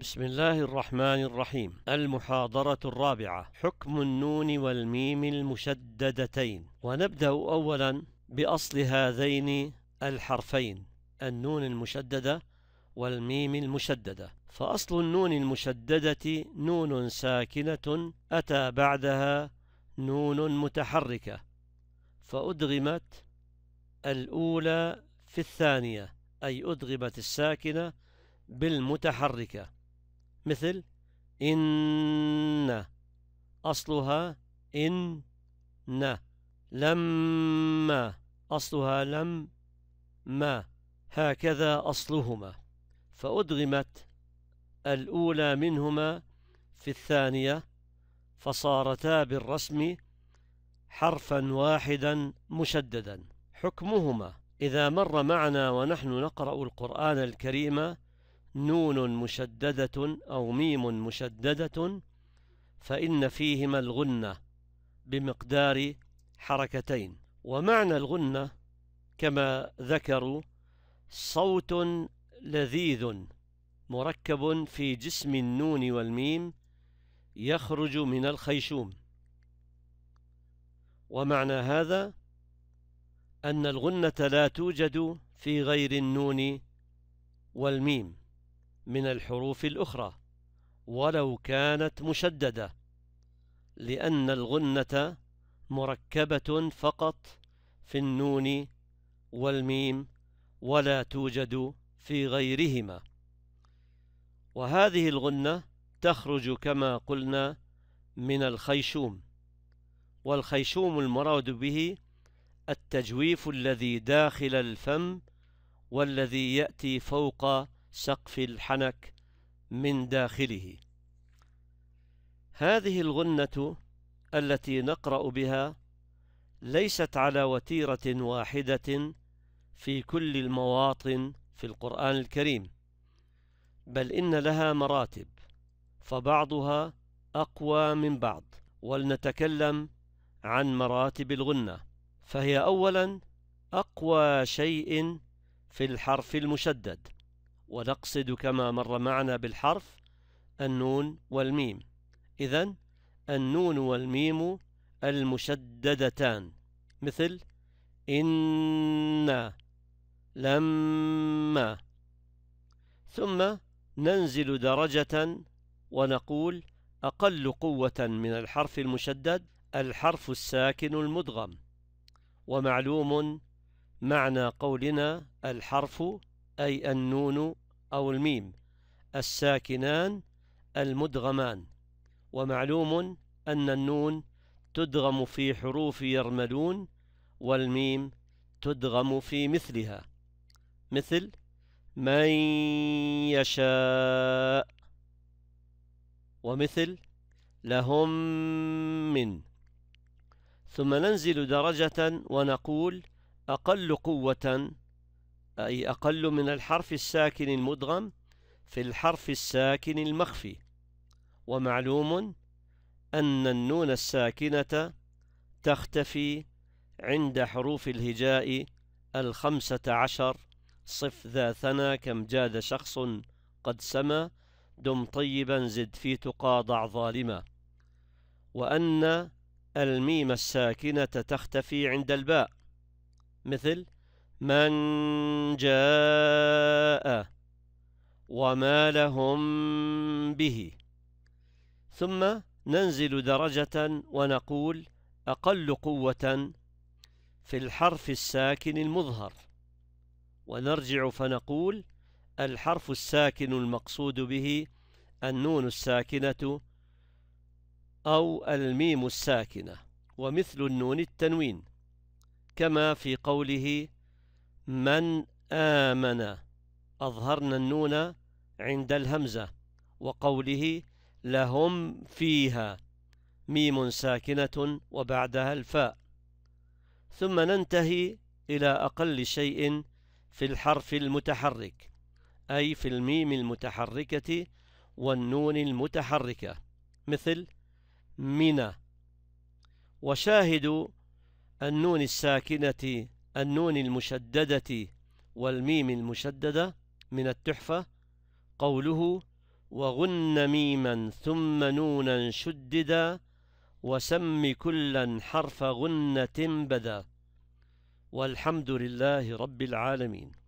بسم الله الرحمن الرحيم المحاضرة الرابعة حكم النون والميم المشددتين ونبدأ أولا بأصل هذين الحرفين النون المشددة والميم المشددة فأصل النون المشددة نون ساكنة أتى بعدها نون متحركة فأدغمت الأولى في الثانية أي أدغمت الساكنة بالمتحركة مثل إن أصلها إن ن لما أصلها لم ما هكذا أصلهما فأدغمت الأولى منهما في الثانية فصارتا بالرسم حرفا واحدا مشددا حكمهما إذا مر معنا ونحن نقرأ القرآن الكريم نون مشددة أو ميم مشددة فإن فيهما الغنة بمقدار حركتين ومعنى الغنة كما ذكروا صوت لذيذ مركب في جسم النون والميم يخرج من الخيشوم ومعنى هذا أن الغنة لا توجد في غير النون والميم من الحروف الأخرى ولو كانت مشددة لأن الغنة مركبة فقط في النون والميم ولا توجد في غيرهما وهذه الغنة تخرج كما قلنا من الخيشوم والخيشوم المراد به التجويف الذي داخل الفم والذي يأتي فوق سقف الحنك من داخله هذه الغنة التي نقرأ بها ليست على وتيرة واحدة في كل المواطن في القرآن الكريم بل إن لها مراتب فبعضها أقوى من بعض ولنتكلم عن مراتب الغنة فهي أولا أقوى شيء في الحرف المشدد ونقصد كما مر معنا بالحرف النون والميم إذا النون والميم المشددتان مثل إنا لما ثم ننزل درجة ونقول أقل قوة من الحرف المشدد الحرف الساكن المدغم ومعلوم معنى قولنا الحرف أي النون أو الميم الساكنان المدغمان ومعلوم أن النون تدغم في حروف يرملون والميم تدغم في مثلها مثل من يشاء ومثل لهم من ثم ننزل درجة ونقول أقل قوة أي أقل من الحرف الساكن المدغم في الحرف الساكن المخفي ومعلوم أن النون الساكنة تختفي عند حروف الهجاء الخمسة عشر صف ذا ثنا كم جاد شخص قد سما دم طيبا زد في تقى ضع ظالما وأن الميم الساكنة تختفي عند الباء مثل من جاء وما لهم به ثم ننزل درجة ونقول أقل قوة في الحرف الساكن المظهر ونرجع فنقول الحرف الساكن المقصود به النون الساكنة أو الميم الساكنة ومثل النون التنوين كما في قوله من آمن أظهرنا النون عند الهمزة وقوله لهم فيها ميم ساكنة وبعدها الفاء ثم ننتهي إلى أقل شيء في الحرف المتحرك أي في الميم المتحركة والنون المتحركة مثل منى وشاهد النون الساكنة النون المشددة والميم المشددة من التحفة قوله وغن ميما ثم نونا شددا وسم كلا حرف غنة بدا والحمد لله رب العالمين